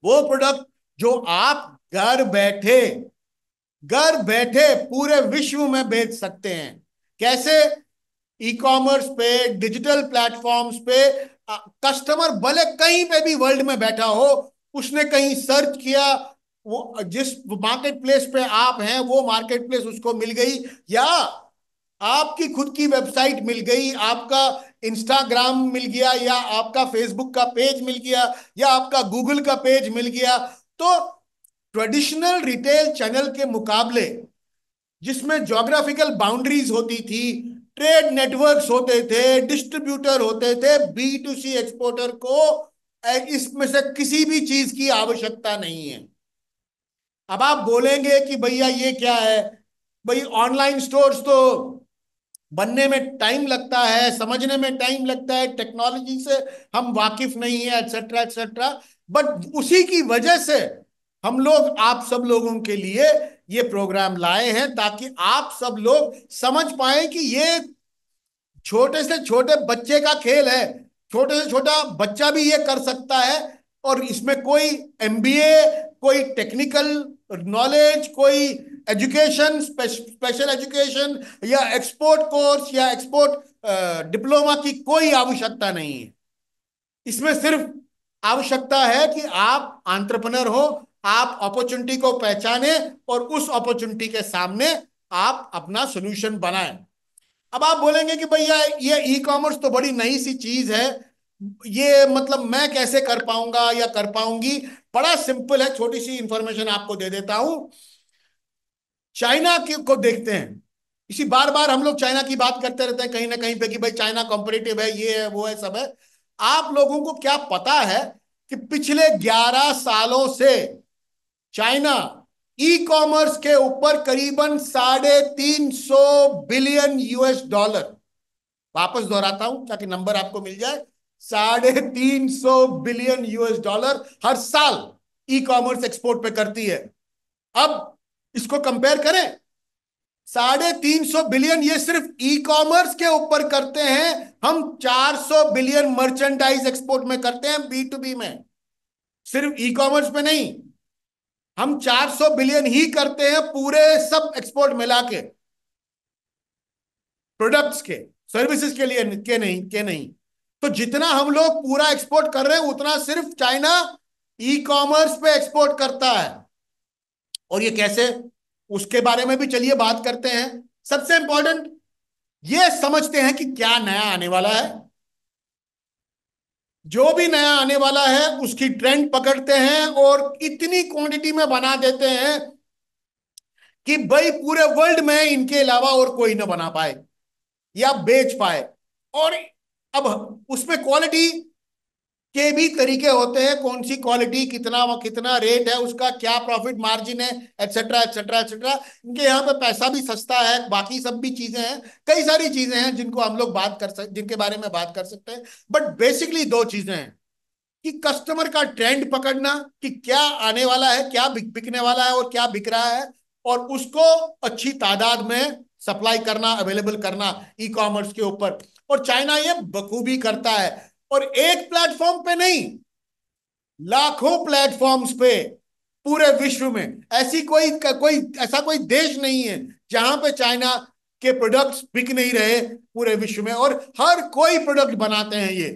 वो प्रोडक्ट जो आप घर बैठे घर बैठे पूरे विश्व में बेच सकते हैं कैसे ई कॉमर्स पे डिजिटल प्लेटफॉर्म्स पे कस्टमर भले कहीं पे भी वर्ल्ड में बैठा हो उसने कहीं सर्च किया वो जिस मार्केट प्लेस पे आप हैं वो मार्केट प्लेस उसको मिल गई या आपकी खुद की वेबसाइट मिल गई आपका इंस्टाग्राम मिल गया या आपका फेसबुक का पेज मिल गया या आपका गूगल का पेज मिल गया तो ट्रेडिशनल रिटेल चैनल के मुकाबले जिसमें जोग्राफिकल बाउंड्रीज होती थी ट्रेड नेटवर्क्स होते थे डिस्ट्रीब्यूटर होते थे बी टू सी एक्सपोर्टर को इसमें से किसी भी चीज की आवश्यकता नहीं है अब आप बोलेंगे कि भैया ये क्या है भाई ऑनलाइन स्टोर्स तो बनने में टाइम लगता है समझने में टाइम लगता है टेक्नोलॉजी से हम वाकिफ नहीं है एक्सेट्रा एक्सेट्रा बट उसी की वजह से हम लोग आप सब लोगों के लिए ये प्रोग्राम लाए हैं ताकि आप सब लोग समझ पाए कि ये छोटे से छोटे बच्चे का खेल है छोटे से छोटा बच्चा भी ये कर सकता है और इसमें कोई एम कोई टेक्निकल नॉलेज कोई एजुकेशन स्पेशल एजुकेशन या एक्सपोर्ट कोर्स या एक्सपोर्ट डिप्लोमा की कोई आवश्यकता नहीं है इसमें सिर्फ आवश्यकता है कि आप आंट्रप्रनर हो आप अपॉर्चुनिटी को पहचाने और उस अपॉर्चुनिटी के सामने आप अपना सोल्यूशन बनाए अब आप बोलेंगे कि भैया ये ई कॉमर्स तो बड़ी नई सी चीज है ये मतलब मैं कैसे कर पाऊंगा या कर पाऊंगी बड़ा सिंपल है छोटी सी इंफॉर्मेशन आपको दे देता हूं चाइना को देखते हैं इसी बार बार हम लोग चाइना की बात करते रहते हैं कहीं ना कहीं पे कि भाई चाइना कॉम्पिटेटिव है ये है वो है सब है आप लोगों को क्या पता है कि पिछले 11 सालों से चाइना ई कॉमर्स के ऊपर करीबन साढ़े तीन सौ बिलियन यूएस डॉलर वापस दोहराता हूं ताकि नंबर आपको मिल जाए साढ़े तीन सौ बिलियन यूएस डॉलर हर साल ई कॉमर्स एक्सपोर्ट पे करती है अब इसको कंपेयर करें साढ़े तीन सौ बिलियन ये सिर्फ ई कॉमर्स के ऊपर करते हैं हम चार सौ बिलियन मर्चेंडाइज एक्सपोर्ट में करते हैं बी टू बी में सिर्फ ई कॉमर्स में नहीं हम 400 बिलियन ही करते हैं पूरे सब एक्सपोर्ट मिला के प्रोडक्ट्स के सर्विसेज के लिए के नहीं के नहीं तो जितना हम लोग पूरा एक्सपोर्ट कर रहे हैं उतना सिर्फ चाइना ई कॉमर्स पे एक्सपोर्ट करता है और ये कैसे उसके बारे में भी चलिए बात करते हैं सबसे इंपॉर्टेंट ये समझते हैं कि क्या नया आने वाला है जो भी नया आने वाला है उसकी ट्रेंड पकड़ते हैं और इतनी क्वांटिटी में बना देते हैं कि भाई पूरे वर्ल्ड में इनके अलावा और कोई ना बना पाए या बेच पाए और अब उसमें क्वालिटी के भी तरीके होते हैं कौन सी क्वालिटी कितना व कितना रेट है उसका क्या प्रॉफिट मार्जिन है एटसेट्रा एटसेट्रा एटसेट्रा इनके यहाँ पे पैसा भी सस्ता है बाकी सब भी चीजें हैं कई सारी चीजें हैं जिनको हम लोग बात कर सकते जिनके बारे में बात कर सकते हैं बट बेसिकली दो चीजें हैं कि कस्टमर का ट्रेंड पकड़ना कि क्या आने वाला है क्या बिकने वाला है और क्या बिक रहा है और उसको अच्छी तादाद में सप्लाई करना अवेलेबल करना ई कॉमर्स के ऊपर और चाइना ये बखूबी करता है और एक प्लेटफॉर्म पे नहीं लाखों प्लेटफॉर्म्स पे पूरे विश्व में ऐसी कोई कोई ऐसा कोई देश नहीं है जहां पे चाइना के प्रोडक्ट्स बिक नहीं रहे पूरे विश्व में और हर कोई प्रोडक्ट बनाते हैं ये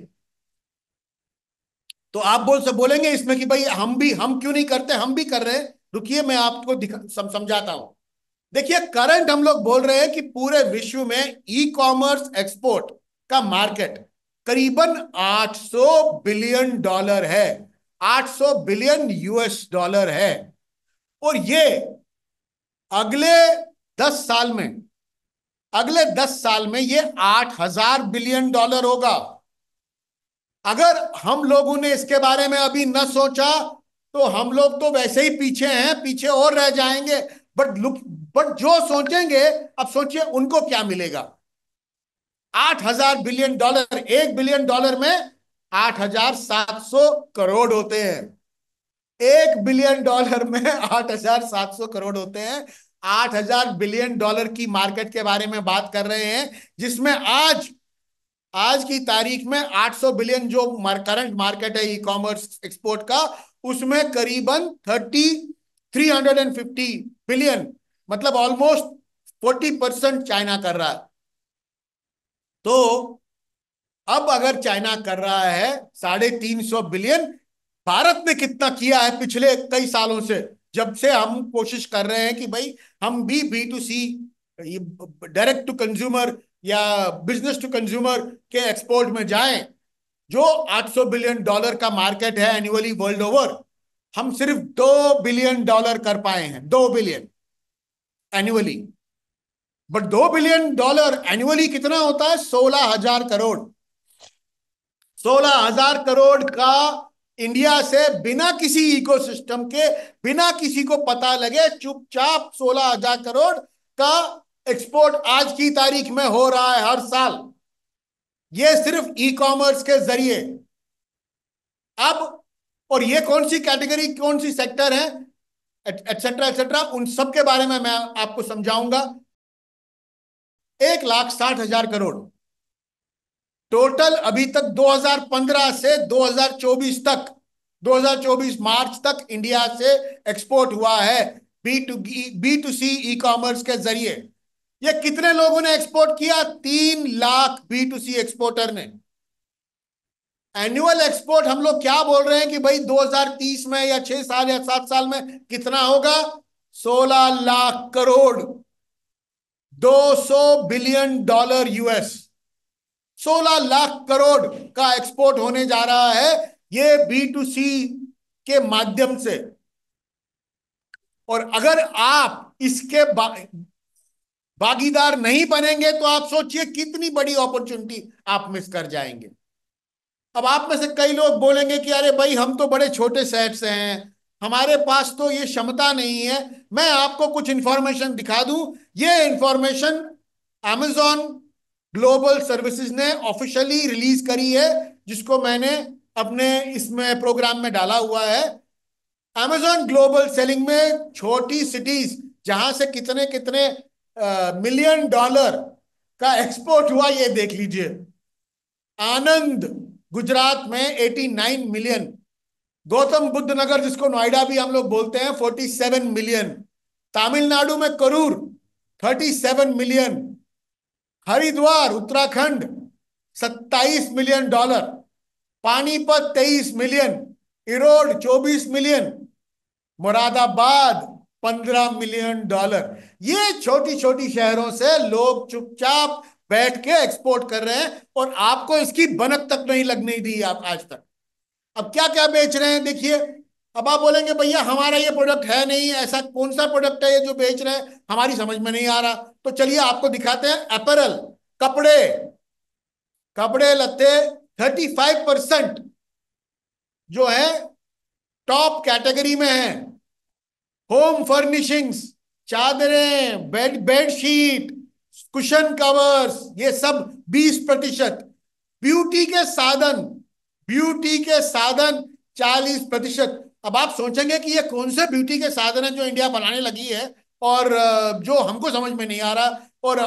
तो आप बोल से बोलेंगे इसमें कि भाई हम भी हम क्यों नहीं करते हम भी कर रहे हैं रुकिए मैं आपको सम, समझाता हूं देखिए करंट हम लोग बोल रहे हैं कि पूरे विश्व में ई कॉमर्स एक्सपोर्ट का मार्केट करीबन 800 बिलियन डॉलर है 800 बिलियन यूएस डॉलर है और ये अगले 10 साल में अगले 10 साल में ये 8000 बिलियन डॉलर होगा अगर हम लोगों ने इसके बारे में अभी न सोचा तो हम लोग तो वैसे ही पीछे हैं पीछे और रह जाएंगे बट लुक बट जो सोचेंगे अब सोचिए उनको क्या मिलेगा आठ हजार बिलियन डॉलर एक बिलियन डॉलर में आठ हजार सात सौ करोड़ होते हैं एक बिलियन डॉलर में आठ हजार सात सौ करोड़ होते हैं आठ हजार बिलियन डॉलर की मार्केट के बारे में बात कर रहे हैं जिसमें आज आज की तारीख में 800 बिलियन जो करंट मार्केट है ई कॉमर्स एक्सपोर्ट का उसमें करीबन 30 350 बिलियन मतलब ऑलमोस्ट 40 परसेंट चाइना कर रहा है तो अब अगर चाइना कर रहा है साढ़े तीन सौ बिलियन भारत ने कितना किया है पिछले कई सालों से जब से हम कोशिश कर रहे हैं कि भाई हम भी B to C direct to consumer या बिजनेस टू कंज्यूमर के एक्सपोर्ट में जाएं जो 800 बिलियन डॉलर का मार्केट है एनुअली वर्ल्ड ओवर हम सिर्फ दो बिलियन डॉलर कर पाए हैं दो बिलियन एनुअली बट दो बिलियन डॉलर एनुअली कितना होता है सोलह हजार करोड़ सोलह हजार करोड़ का इंडिया से बिना किसी इकोसिस्टम के बिना किसी को पता लगे चुपचाप सोलह हजार करोड़ का एक्सपोर्ट आज की तारीख में हो रहा है हर साल ये सिर्फ ई कॉमर्स के जरिए अब और ये कौन सी कैटेगरी कौन सी सेक्टर है एटसेट्रा एटसेट्रा उन सब के बारे में मैं आपको समझाऊंगा एक लाख साठ हजार करोड़ टोटल अभी तक 2015 से 2024 तक 2024 मार्च तक इंडिया से एक्सपोर्ट हुआ है B to B to C e commerce के जरिए ये कितने लोगों ने एक्सपोर्ट किया तीन lakh B to C exporter ने एनुअल एक्सपोर्ट हम लोग क्या बोल रहे हैं कि भाई 2030 में या छह साल या सात साल में कितना होगा 16 lakh crore 200 billion dollar US 16 lakh crore का एक्सपोर्ट होने जा रहा है ये बी टू सी के माध्यम से और अगर आप इसके बा, भागीदार नहीं बनेंगे तो आप सोचिए कितनी बड़ी अपॉर्चुनिटी आप मिस कर जाएंगे अब आप में से कई लोग बोलेंगे कि अरे भाई हम तो बड़े छोटे सेट से हैं हमारे पास तो ये क्षमता नहीं है मैं आपको कुछ इंफॉर्मेशन दिखा दूं ये इंफॉर्मेशन एमेजॉन ग्लोबल सर्विसेज ने ऑफिशियली रिलीज करी है जिसको मैंने अपने इसमें प्रोग्राम में डाला हुआ है एमेजॉन ग्लोबल सेलिंग में छोटी सिटीज जहां से कितने कितने मिलियन डॉलर का एक्सपोर्ट हुआ ये देख लीजिए आनंद गुजरात में 89 मिलियन गौतम बुद्ध नगर जिसको नोएडा भी हम लोग बोलते हैं 47 मिलियन तमिलनाडु में Karur 37 million Haridwar Uttarakhand 27 million dollar Panipat 23 million Erode 24 million Moradabad 15 million dollar ये छोटी छोटी शहरों से लोग चुपचाप बैठ के एक्सपोर्ट कर रहे हैं और आपको इसकी बनक तक नहीं लगने दी आप आज तक अब क्या क्या बेच रहे हैं देखिए अब आप बोलेंगे भैया हमारा ये प्रोडक्ट है नहीं ऐसा कौन सा प्रोडक्ट है ये जो बेच रहे हैं हमारी समझ में नहीं आ रहा तो चलिए आपको दिखाते हैं अपरल कपड़े कपड़े लते 35 परसेंट जो है टॉप कैटेगरी में है होम फर्निशिंग्स चादरें बेड बेडशीट कुशन कवर्स ये सब 20 प्रतिशत ब्यूटी के साधन ब्यूटी के साधन चालीस प्रतिशत अब आप सोचेंगे कि ये कौन से ब्यूटी के साधन है जो इंडिया बनाने लगी है और जो हमको समझ में नहीं आ रहा और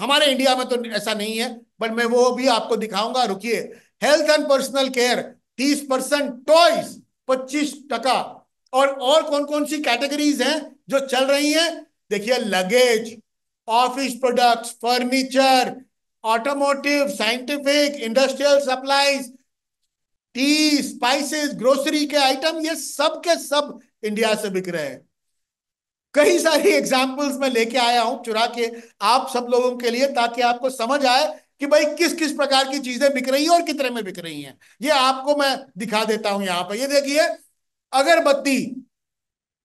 हमारे इंडिया में तो ऐसा नहीं है बट मैं वो भी आपको दिखाऊंगा रुकिए हेल्थ एंड पर्सनल केयर तीस परसेंट टॉयस पच्चीस टका और और कौन कौन सी कैटेगरीज हैं जो चल रही हैं देखिए luggage office products furniture automotive scientific industrial supplies tea spices grocery के आइटम ये सब के सब इंडिया से बिक रहे हैं कई सारी एग्जाम्पल्स मैं लेके आया हूं चुरा के आप सब लोगों के लिए ताकि आपको समझ आए कि भाई किस किस प्रकार की चीजें बिक रही है और कितने में बिक रही हैं ये आपको मैं दिखा देता हूं यहां पर ये देखिए अगरबत्ती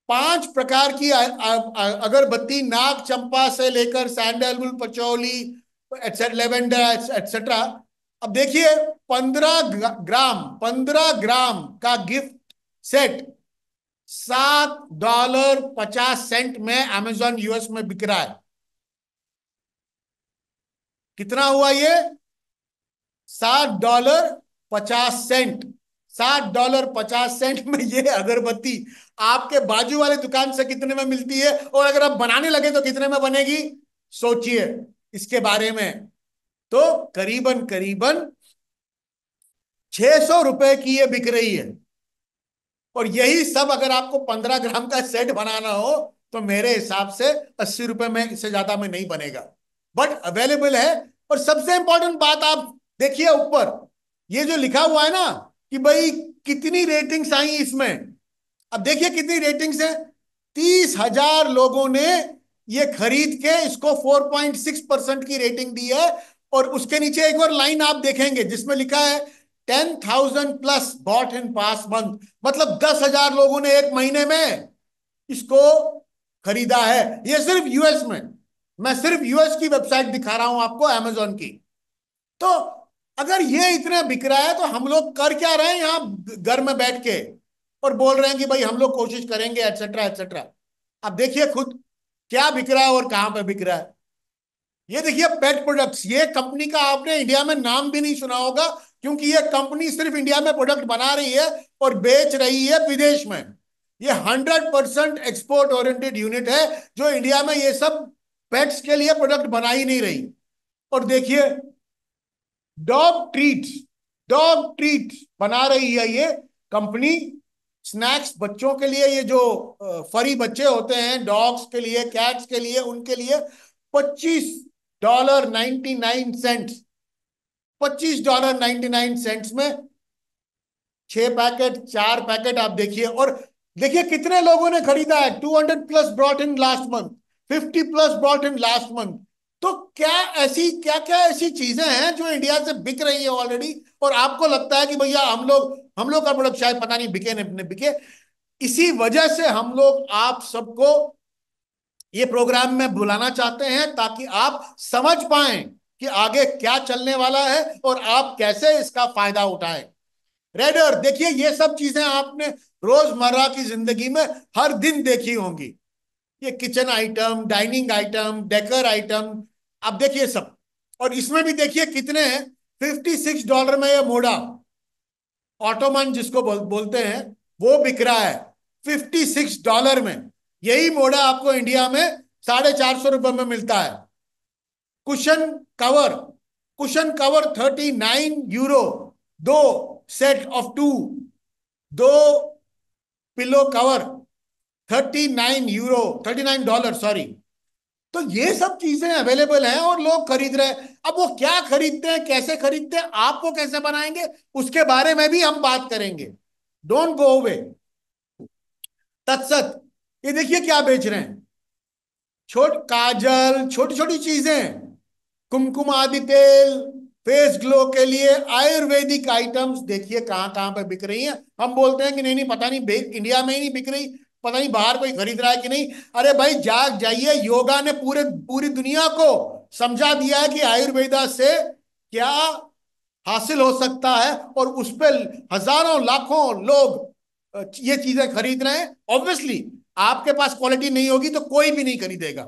पांच प्रकार की अगरबत्ती नाग चंपा से लेकर सैंडलवुड पचौली लेवेंडर एटसेट्रा अब देखिए पंद्रह ग्राम पंद्रह ग्राम का गिफ्ट सेट सात डॉलर पचास सेंट में अमेजोन यूएस में बिक रहा है कितना हुआ ये सात डॉलर पचास सेंट सात डॉलर पचास सेंट में ये अगरबत्ती आपके बाजू वाले दुकान से कितने में मिलती है और अगर आप बनाने लगे तो कितने में बनेगी सोचिए इसके बारे में तो करीबन करीबन छह सौ रुपए की ये बिक रही है और यही सब अगर आपको पंद्रह ग्राम का सेट बनाना हो तो मेरे हिसाब से अस्सी रुपए में से ज्यादा में नहीं बनेगा बट अवेलेबल है और सबसे इंपॉर्टेंट बात आप देखिए ऊपर ये जो लिखा हुआ है ना कि भाई कितनी रेटिंग्स आई इसमें अब देखिए कितनी रेटिंग्स है तीस हजार लोगों ने ये खरीद के इसको 4.6 परसेंट की रेटिंग दी है और उसके नीचे एक और लाइन आप देखेंगे जिसमें लिखा है ten thousand plus bought in past month मतलब दस हजार लोगों ने एक महीने में इसको खरीदा है ये सिर्फ यूएस में मैं सिर्फ यूएस की वेबसाइट दिखा रहा हूं आपको एमेजोन की तो अगर ये इतना बिक रहा है तो हम लोग कर क्या रहे हैं यहां घर में बैठ के और बोल रहे हैं कि भाई हम लोग कोशिश करेंगे एटसेट्रा एटसेट्रा आप देखिए खुद क्या बिक रहा है और कहां पर बिक रहा है ये देखिए पेट प्रोडक्ट्स ये कंपनी का आपने इंडिया में नाम भी नहीं सुना होगा क्योंकि ये कंपनी सिर्फ इंडिया में प्रोडक्ट बना रही है और बेच रही है विदेश में ये hundred percent export oriented unit है जो इंडिया में ये सब पेट्स के लिए प्रोडक्ट बना ही नहीं रही और देखिए डॉग ट्रीट डॉग ट्रीट बना रही है ये कंपनी स्नैक्स बच्चों के लिए ये जो फरी बच्चे होते हैं डॉग्स के लिए कैट्स के लिए उनके लिए पच्चीस डॉलर नाइन्टी नाइन सेंट्स पच्चीस डॉलर नाइन्टी नाइन सेंट्स में छह पैकेट चार पैकेट आप देखिए और देखिए कितने लोगों ने खरीदा है two hundred plus brought in last month fifty plus brought in last month तो क्या ऐसी क्या क्या ऐसी चीजें हैं जो इंडिया से बिक रही है ऑलरेडी और आपको लगता है कि भैया हम लोग हम लोग का प्रोडक्ट शायद पता नहीं बिके नहीं बिके इसी वजह से हम लोग आप सबको ये प्रोग्राम में बुलाना चाहते हैं ताकि आप समझ पाए कि आगे क्या चलने वाला है और आप कैसे इसका फायदा उठाएं रेडर देखिए ये सब चीजें आपने रोजमर्रा की जिंदगी में हर दिन देखी होंगी ये kitchen item dining item decor item आप देखिए सब और इसमें भी देखिए कितने हैं फिफ्टी सिक्स डॉलर में ये मोड़ा ऑटोमन जिसको बोलते हैं वो बिक रहा है फिफ्टी सिक्स डॉलर में यही मोड़ा आपको इंडिया में साढ़े चार सौ रुपए में मिलता है cushion cover cushion cover thirty nine euro दो सेट ऑफ टू दो pillow cover thirty nine euro thirty nine dollar sorry तो ये सब चीजें अवेलेबल हैं और लोग खरीद रहे हैं अब वो क्या खरीदते हैं कैसे खरीदते हैं आप वो कैसे बनाएंगे उसके बारे में भी हम बात करेंगे डोंट गो अवे तत्सत ये देखिए क्या बेच रहे हैं छोट काजल छोटी छोटी चीजें कुमकुम आदि तेल फेस ग्लो के लिए आयुर्वेदिक आइटम्स देखिए कहां कहां पर बिक रही हैं हम बोलते हैं कि नहीं नहीं पता नहीं इंडिया में ही नहीं बिक रही पता नहीं बाहर कोई खरीद रहा है कि नहीं अरे भाई जाग जाइए योगा ने पूरे पूरी दुनिया को समझा दिया है कि आयुर्वेदा से क्या हासिल हो सकता है और उस पर हजारों लाखों लोग ये चीजें खरीद रहे हैं ऑब्वियसली आपके पास क्वालिटी नहीं होगी तो कोई भी नहीं खरीदेगा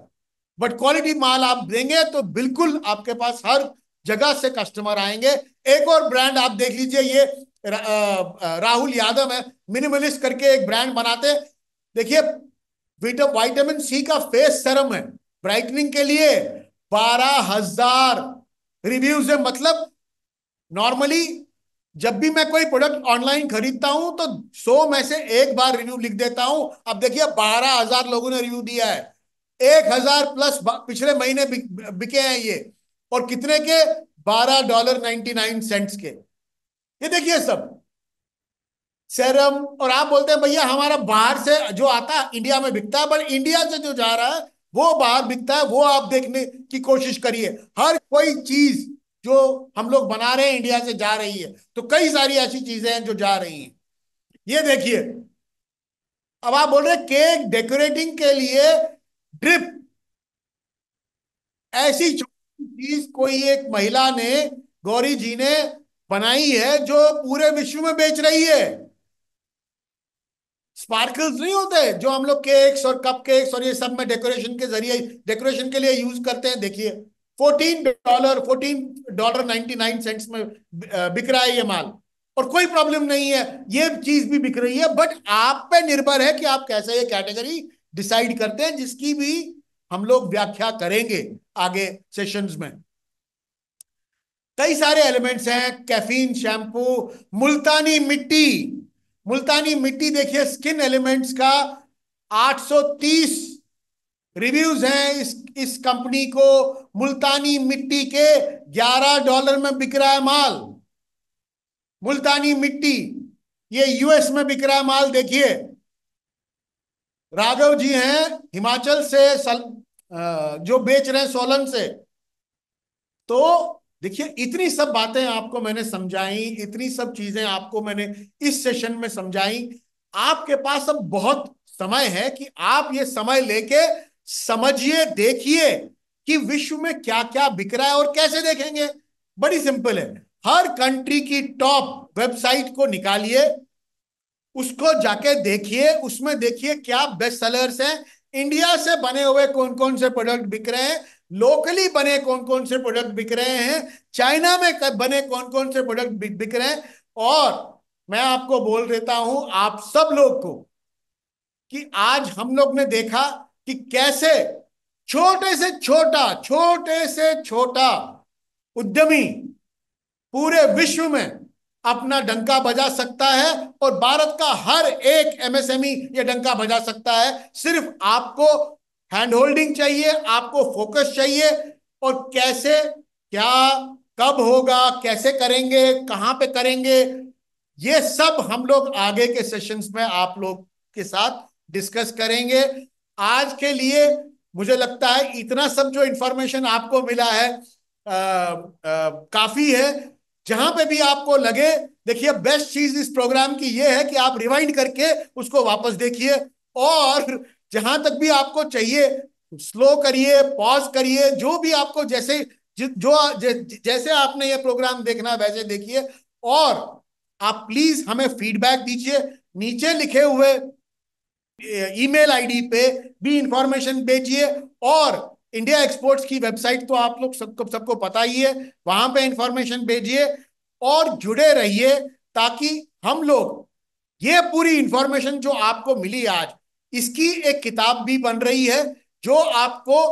बट क्वालिटी माल आप देंगे तो बिल्कुल आपके पास हर जगह से कस्टमर आएंगे एक और ब्रांड आप देख लीजिए ये रा, राहुल यादव है मिनिमलिस्ट करके एक ब्रांड बनाते देखिए वाइटामिन सी का फेस सरम है ब्राइटनिंग के लिए बारह हजार रिव्यूज है मतलब नॉर्मली जब भी मैं कोई प्रोडक्ट ऑनलाइन खरीदता हूं तो सौ में से एक बार रिव्यू लिख देता हूं अब देखिए बारह हजार लोगों ने रिव्यू दिया है एक हजार प्लस पिछले महीने बिके हैं ये और कितने के बारह डॉलर नाइनटी नाइन सेंट्स के ये देखिए सब सेरम और आप बोलते हैं भैया हमारा बाहर से जो आता है इंडिया में बिकता है बट इंडिया से जो जा रहा है वो बाहर बिकता है वो आप देखने की कोशिश करिए हर कोई चीज जो हम लोग बना रहे हैं इंडिया से जा रही है तो कई सारी ऐसी चीजें हैं जो जा रही हैं ये देखिए अब आप बोल रहे केक डेकोरेटिंग के लिए ड्रिप ऐसी चीज कोई एक महिला ने गौरी जी ने बनाई है जो पूरे विश्व में बेच रही है स्पार्कल्स नहीं होते जो हम लोग केक्स और कप केक्स और ये सब में डेकोरेशन के जरिए डेकोरेशन के लिए यूज करते हैं देखिए fourteen dollar fourteen dollar ninety nine cents में बिक रहा है ये माल और कोई प्रॉब्लम नहीं है ये चीज भी बिक रही है बट आप पे निर्भर है कि आप कैसे ये कैटेगरी डिसाइड करते हैं जिसकी भी हम लोग व्याख्या करेंगे आगे सेशंस में कई सारे एलिमेंट्स हैं कैफीन शैम्पू मुल्तानी मिट्टी मुल्तानी मिट्टी देखिए स्किन एलिमेंट्स का 830 रिव्यूज हैं इस इस कंपनी को मुल्तानी मिट्टी के 11 डॉलर में बिक रहा है माल मुल्तानी मिट्टी ये यूएस में बिक रहा है माल देखिए राघव जी हैं हिमाचल से सल, जो बेच रहे हैं सोलन से तो देखिए इतनी सब बातें आपको मैंने समझाई इतनी सब चीजें आपको मैंने इस सेशन में समझाई आपके पास अब बहुत समय है कि आप ये समय लेके समझिए देखिए कि विश्व में क्या क्या बिक रहा है और कैसे देखेंगे बड़ी सिंपल है हर कंट्री की टॉप वेबसाइट को निकालिए उसको जाके देखिए उसमें देखिए क्या बेस्ट सेलर्स हैं इंडिया से बने हुए कौन कौन से प्रोडक्ट बिक रहे हैं लोकली बने कौन कौन से प्रोडक्ट बिक रहे हैं चाइना में बने कौन कौन से प्रोडक्ट बिक रहे हैं और मैं आपको बोल देता हूं आप सब लोग को कि आज हम लोग ने देखा कि कैसे छोटे से छोटा छोटे से छोटा उद्यमी पूरे विश्व में अपना डंका बजा सकता है और भारत का हर एक एमएसएमई e ये डंका बजा सकता है सिर्फ आपको हैंड होल्डिंग चाहिए आपको फोकस चाहिए और कैसे क्या कब होगा कैसे करेंगे कहां पे करेंगे ये सब हम लोग आगे के सेशंस में आप लोग के साथ डिस्कस करेंगे आज के लिए मुझे लगता है इतना सब जो इंफॉर्मेशन आपको मिला है आ, आ, काफी है जहां पे भी आपको लगे देखिए बेस्ट चीज इस प्रोग्राम की यह है कि आप रिवाइंड करके उसको वापस देखिए और जहां तक भी आपको चाहिए स्लो करिए पॉज करिए जो भी आपको जैसे जो ज, जैसे आपने ये प्रोग्राम देखना वैसे देखिए और आप प्लीज हमें फीडबैक दीजिए नीचे लिखे हुए ईमेल आईडी पे भी इंफॉर्मेशन भेजिए और इंडिया एक्सपोर्ट्स की वेबसाइट तो आप लोग सबको सबको पता ही है वहां पे इंफॉर्मेशन भेजिए और जुड़े रहिए ताकि हम लोग ये पूरी इंफॉर्मेशन जो आपको मिली आज इसकी एक किताब भी बन रही है जो आपको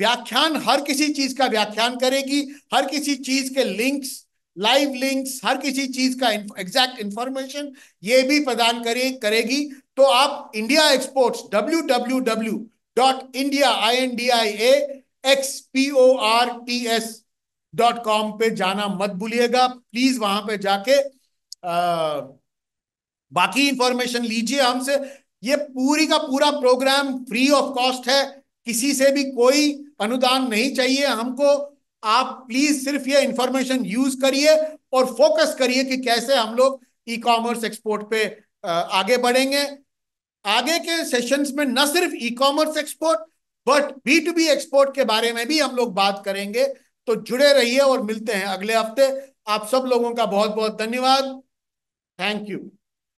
व्याख्यान हर किसी चीज का व्याख्यान करेगी हर किसी चीज के लिंक्स लाइव लिंक्स हर किसी चीज का एग्जैक्ट इंफॉर्मेशन ये भी प्रदान करे, करेगी तो आप India exports W W W dot India I N D I A X P O R T S dot com पे जाना मत भूलिएगा प्लीज वहां पे जाके आ, बाकी इंफॉर्मेशन लीजिए हमसे ये पूरी का पूरा प्रोग्राम फ्री ऑफ कॉस्ट है किसी से भी कोई अनुदान नहीं चाहिए हमको आप प्लीज सिर्फ ये इंफॉर्मेशन यूज करिए और फोकस करिए कि कैसे हम लोग ई कॉमर्स एक्सपोर्ट पे आगे बढ़ेंगे आगे के सेशंस में न सिर्फ e commerce export but B to B export के बारे में भी हम लोग बात करेंगे तो जुड़े रहिए और मिलते हैं अगले हफ्ते आप सब लोगों का बहुत बहुत धन्यवाद थैंक यू